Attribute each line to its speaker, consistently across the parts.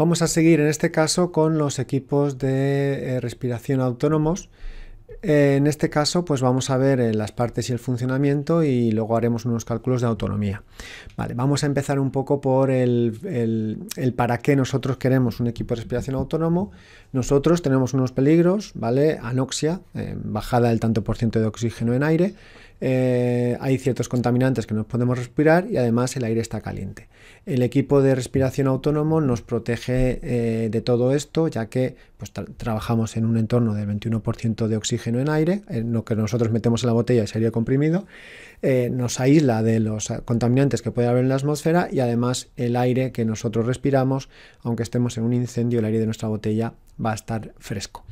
Speaker 1: Vamos a seguir en este caso con los equipos de eh, respiración autónomos. Eh, en este caso, pues vamos a ver eh, las partes y el funcionamiento y luego haremos unos cálculos de autonomía. Vale, vamos a empezar un poco por el, el para qué nosotros queremos un equipo de respiración autónomo. Nosotros tenemos unos peligros, ¿vale? Anoxia, bajada del tanto por ciento de oxígeno en aire, eh, hay ciertos contaminantes que no podemos respirar y además el aire está caliente. El equipo de respiración autónomo nos protege eh, de todo esto, ya que pues, trabajamos en un entorno de 21% de oxígeno en aire, en lo que nosotros metemos en la botella es aire comprimido, eh, nos aísla de los contaminantes que puede haber en la atmósfera y además el aire que nosotros respiramos, aunque estemos en un incendio, el aire de nuestra botella va a estar fresco.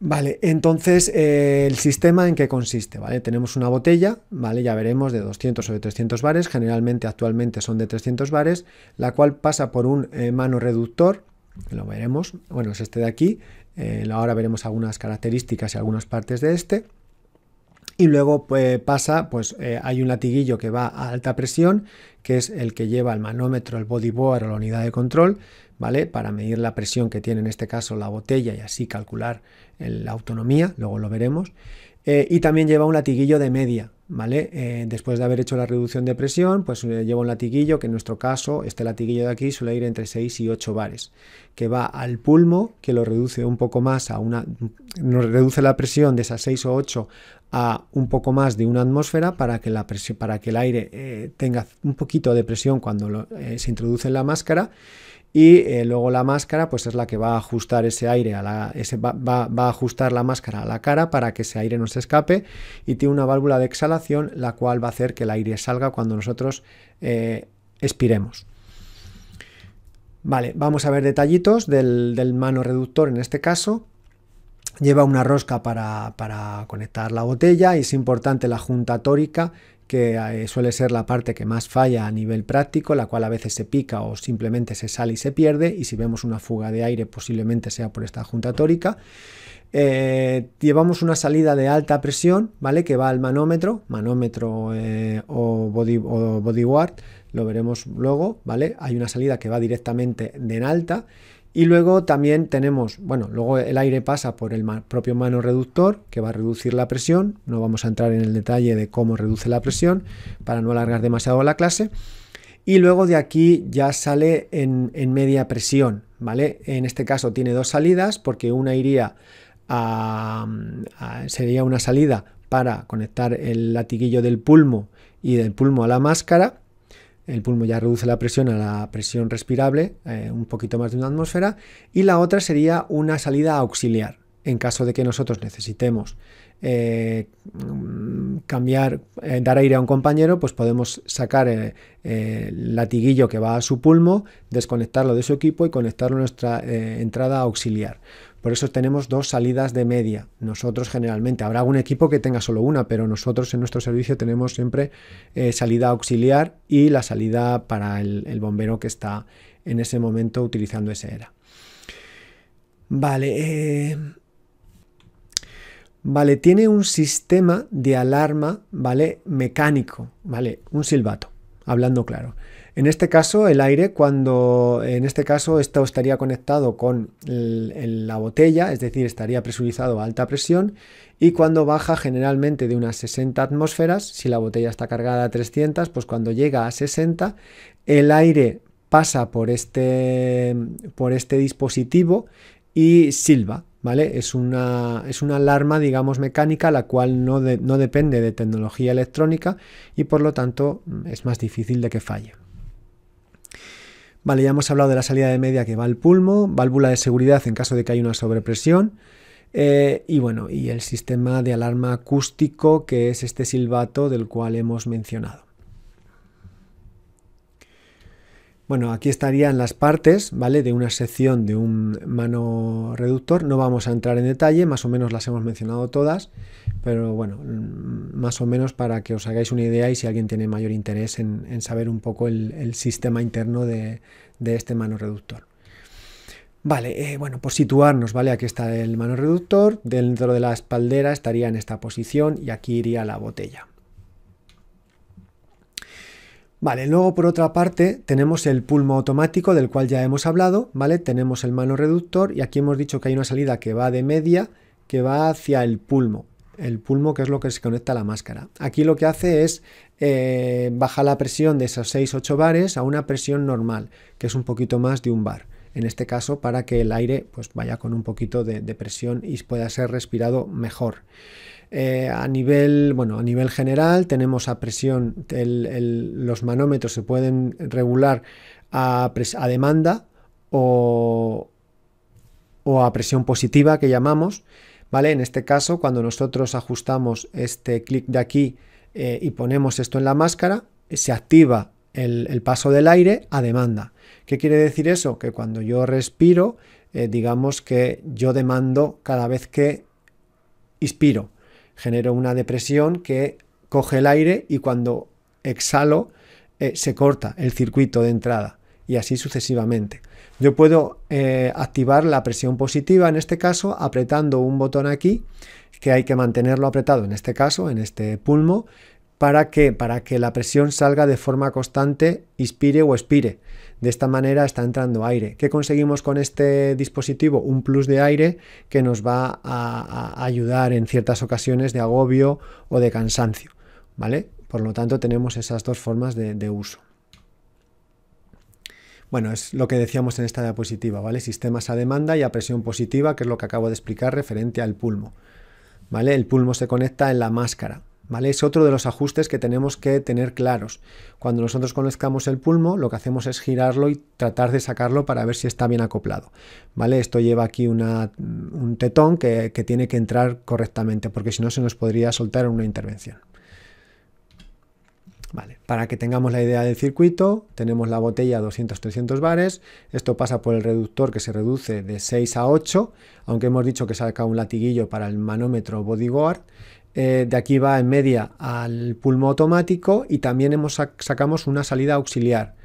Speaker 1: Vale, entonces eh, el sistema en qué consiste, ¿vale? Tenemos una botella, ¿vale? Ya veremos de 200 o de 300 bares, generalmente actualmente son de 300 bares, la cual pasa por un eh, mano reductor, lo veremos, bueno, es este de aquí, eh, ahora veremos algunas características y algunas partes de este, y luego pues, pasa, pues eh, hay un latiguillo que va a alta presión, que es el que lleva el manómetro, el bodyboard o la unidad de control, ¿vale? Para medir la presión que tiene en este caso la botella y así calcular la autonomía, luego lo veremos. Eh, y también lleva un latiguillo de media, ¿Vale? Eh, después de haber hecho la reducción de presión, pues eh, lleva un latiguillo, que en nuestro caso, este latiguillo de aquí suele ir entre 6 y 8 bares, que va al pulmo, que lo reduce un poco más a una. nos reduce la presión de esas 6 o 8 a un poco más de una atmósfera para que, la para que el aire eh, tenga un poquito de presión cuando se introduce en la máscara y eh, luego la máscara pues es la que va a ajustar ese aire a la, va, a ajustar la máscara a la cara para que ese aire no se escape y tiene una válvula de exhalación la cual va a hacer que el aire salga cuando nosotros eh, expiremos vale vamos a ver detallitos del, mano reductor en este caso Lleva una rosca para, para, conectar la botella y es importante la junta tórica que eh, suele ser la parte que más falla a nivel práctico, la cual a veces se pica o simplemente se sale y se pierde, y si vemos una fuga de aire posiblemente sea por esta junta tórica. Eh, llevamos una salida de alta presión, ¿vale? Que va al manómetro, manómetro eh, o, body, o bodyguard, lo veremos luego, ¿vale? Hay una salida que va directamente de en alta y luego también tenemos, bueno, luego el aire pasa por el propio mano reductor que va a reducir la presión. No vamos a entrar en el detalle de cómo reduce la presión para no alargar demasiado la clase. Y luego de aquí ya sale en, media presión, ¿vale? En este caso tiene dos salidas porque una iría sería una salida para conectar el latiguillo del pulmo y del pulmo a la máscara el pulmo ya reduce la presión a la presión respirable, eh, un poquito más de una atmósfera, y la otra sería una salida auxiliar. En caso de que nosotros necesitemos eh, cambiar, eh, dar aire a un compañero, pues podemos sacar el, el latiguillo que va a su pulmo, desconectarlo de su equipo y conectarlo a nuestra entrada auxiliar. Por eso tenemos dos salidas de media. Nosotros generalmente, habrá algún equipo que tenga solo una, pero nosotros en nuestro servicio tenemos siempre eh, salida auxiliar y la salida para el, bombero que está en ese momento utilizando ese ERA. Vale. Eh, vale, tiene un sistema de alarma, ¿vale? Mecánico, ¿vale? Un silbato, hablando claro. En este caso, el aire, cuando en este caso esto estaría conectado con la botella, es decir, estaría presurizado a alta presión, y cuando baja generalmente de unas 60 atmósferas, si la botella está cargada a 300, pues cuando llega a 60, el aire pasa por este, por este dispositivo y silba, ¿vale? Es una, es una alarma, digamos, mecánica, la cual no, no depende de tecnología electrónica y por lo tanto es más difícil de que falle. Vale, ya hemos hablado de la salida de media que va al pulmo, válvula de seguridad en caso de que haya una sobrepresión. Eh, y bueno, y el sistema de alarma acústico que es este silbato del cual hemos mencionado. Bueno, aquí estarían las partes, ¿vale? De una sección de un mano reductor. No vamos a entrar en detalle, más o menos las hemos mencionado todas, pero bueno, mm, más o menos para que os hagáis una idea y si alguien tiene mayor interés en, saber un poco el, sistema interno de, este mano reductor. Vale, eh, bueno, por situarnos, ¿vale? Aquí está el mano reductor, dentro de la espaldera estaría en esta posición y aquí iría la botella, Vale, luego por otra parte tenemos el pulmo automático del cual ya hemos hablado, ¿vale? Tenemos el mano reductor y aquí hemos dicho que hay una salida que va de media que va hacia el pulmo, el pulmo que es lo que se conecta a la máscara. Aquí lo que hace es eh, bajar la presión de esos 6-8 bares a una presión normal, que es un poquito más de un bar. En este caso, para que el aire pues, vaya con un poquito de presión y pueda ser respirado mejor. Eh, a, nivel, bueno, a nivel general tenemos a presión, los manómetros se pueden regular a, a demanda o, a presión positiva que llamamos. ¿Vale? En este caso, cuando nosotros ajustamos este clic de aquí eh, y ponemos esto en la máscara, se activa el, paso del aire a demanda. ¿Qué quiere decir eso? Que cuando yo respiro, eh, digamos que yo demando cada vez que inspiro genero una depresión que coge el aire y cuando exhalo eh, se corta el circuito de entrada y así sucesivamente. Yo puedo eh, activar la presión positiva en este caso apretando un botón aquí que hay que mantenerlo apretado en este caso, en este pulmo, ¿Para qué? Para que la presión salga de forma constante, inspire o expire. De esta manera está entrando aire. ¿Qué conseguimos con este dispositivo? Un plus de aire que nos va a, ayudar en ciertas ocasiones de agobio o de cansancio. ¿Vale? Por lo tanto, tenemos esas dos formas de, uso. Bueno, es lo que decíamos en esta diapositiva, ¿vale? Sistemas a demanda y a presión positiva, que es lo que acabo de explicar referente al pulmo. ¿Vale? El pulmo se conecta en la máscara. Es otro de los ajustes que tenemos que tener claros. Cuando nosotros conozcamos el pulmo, lo que hacemos es girarlo y tratar de sacarlo para ver si está bien acoplado. ¿Vale? Esto lleva aquí un tetón que, tiene que entrar correctamente, porque si no se nos podría soltar en una intervención. para que tengamos la idea del circuito, tenemos la botella a 200-300 bares, esto pasa por el reductor que se reduce de 6 a 8, aunque hemos dicho que saca un latiguillo para el manómetro bodyguard, eh, de aquí va en media al pulmo automático y también hemos sacamos una salida auxiliar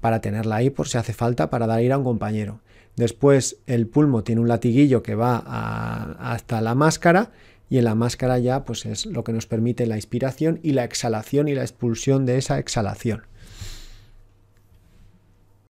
Speaker 1: para tenerla ahí por si hace falta para dar ir a un compañero. Después el pulmo tiene un latiguillo que va hasta la máscara y en la máscara ya pues es lo que nos permite la inspiración y la exhalación y la expulsión de esa exhalación.